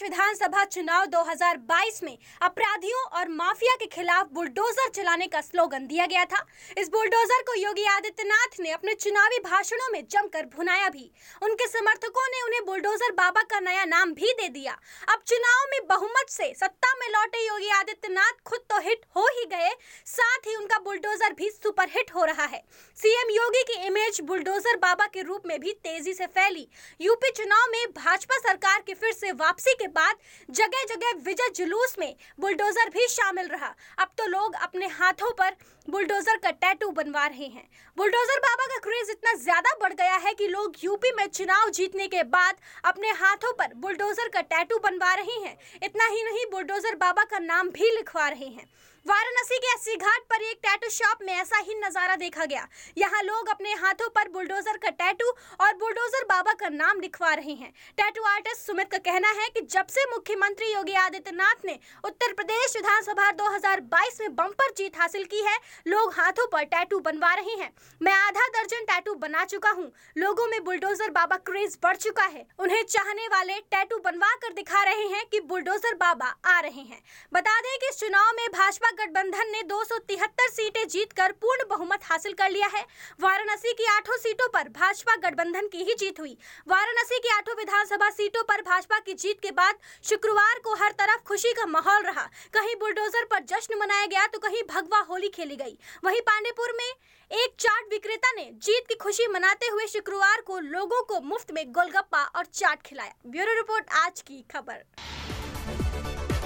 प्रदेश विधानसभा चुनाव 2022 में अपराधियों और माफिया के खिलाफ बुलडोजर चलाने का स्लोगन दिया गया था इस बुलडोजर को योगी आदित्यनाथ ने अपने चुनावी भाषणों में जमकर भुनाया भी उनके समर्थकों ने उन्हें बुलडोजर बाबा का नया नाम भी दे दिया अब चुनाव में बहुमत से सत्ता में लौटे योगी आदित्यनाथ खुद तो हिट हो ही गए साथ ही उनका बुलडोजर भी सुपरहिट हो रहा है सीएम योगी की इमेज बुलडोजर बाबा के रूप में भी तेजी से फैली यूपी चुनाव में भाजपा सरकार के फिर से वापसी के बाद जगह जगह विजय जुलूस में बुलडोजर भी शामिल रहा अब तो लोग अपने हाथों पर बुलडोजर का टैटू बनवा रहे हैं बुलडोजर बाबा का क्रेज इतना ज्यादा बढ़ गया है कि लोग यूपी में चुनाव जीतने के बाद अपने हाथों पर बुलडोजर का टैटू बनवा रहे हैं इतना ही नहीं बुलडोजर बाबा का नाम भी लिखवा रहे हैं वाराणसी के अस्सी घाट पर एक टैटू शॉप में ऐसा ही नजारा देखा गया यहाँ लोग अपने हाथों पर बुलडोजर का टैटू और बुलडोजर बढ़ाकर नाम लिखवा रहे हैं टैटू आर्टिस्ट सुमित का कहना है कि जब से मुख्यमंत्री योगी आदित्यनाथ ने उत्तर प्रदेश विधानसभा 2022 में बम्पर जीत हासिल की है लोग हाथों पर टैटू बनवा रहे हैं मैं आधा दर्जन टैटू बना चुका हूँ लोगों में बुलडोजर बाबा क्रेज बढ़ चुका है उन्हें चाहने वाले टैटू बनवा कर दिखा रहे हैं की बुलडोजर बाबा आ रहे हैं बता दें की इस चुनाव में भाजपा गठबंधन ने दो सीटें जीत पूर्ण बहुमत हासिल कर लिया है वाराणसी की आठों सीटों पर भाजपा गठबंधन की ही जीत हुई वाराणसी की आठों विधानसभा सीटों पर भाजपा की जीत के बाद शुक्रवार को हर तरफ खुशी का माहौल रहा कहीं बुलडोजर पर जश्न मनाया गया तो कहीं भगवा होली खेली गई वहीं पांडेपुर में एक चाट विक्रेता ने जीत की खुशी मनाते हुए शुक्रवार को लोगों को मुफ्त में गोलगप्पा और चाट खिलाया ब्यूरो रिपोर्ट आज की खबर